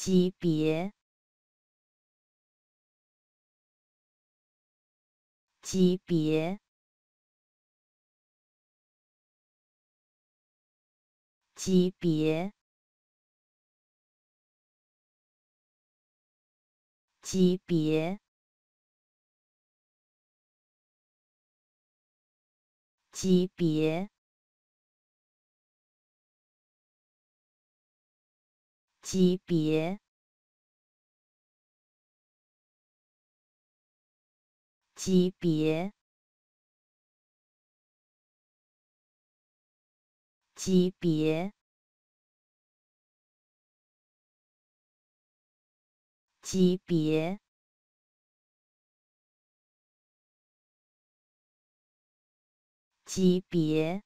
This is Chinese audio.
级别，级别，级别，级别，级别。级别，级别，级别，级别，级别。